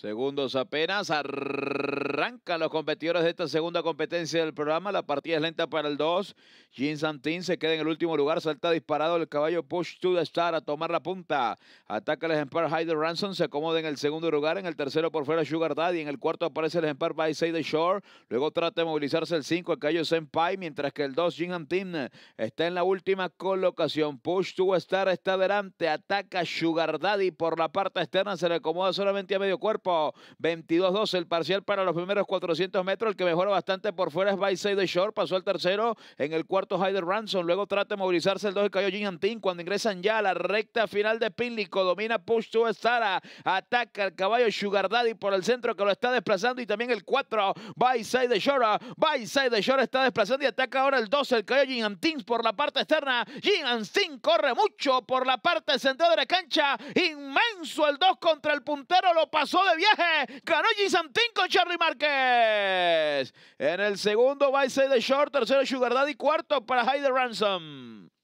Segundos apenas. arranca los competidores de esta segunda competencia del programa. La partida es lenta para el 2. Jin Santin se queda en el último lugar. Salta disparado el caballo Push to the Star a tomar la punta. Ataca el ejemplar Hyder Ransom. Se acomoda en el segundo lugar. En el tercero por fuera Sugar Daddy. En el cuarto aparece el ejemplar By de the Shore. Luego trata de movilizarse el 5, el caballo Senpai. Mientras que el 2, Jin Santin, está en la última colocación. Push to the Star está adelante Ataca Sugar Daddy por la parte externa. Se le acomoda solamente a medio cuerpo. 22-12 el parcial para los primeros 400 metros. El que mejora bastante por fuera es Side the Shore. Pasó el tercero. En el cuarto, Hyder Ransom. Luego trata de movilizarse el 2 y cayó Antin, Cuando ingresan ya a la recta final de Pínlico, domina Push to Sara. Ataca el caballo Sugar Daddy por el centro que lo está desplazando. Y también el 4, Side de Shore. Side the Shore está desplazando y ataca ahora el 2 El cayó Antin por la parte externa. Antin corre mucho por la parte central de la cancha. Inmenso el 2 contra el puntero. Lo pasó de viaje. Ganó Santín con Charlie Márquez. En el segundo, ser de Short. Tercero, Sugar Daddy. Cuarto para Hyde Ransom.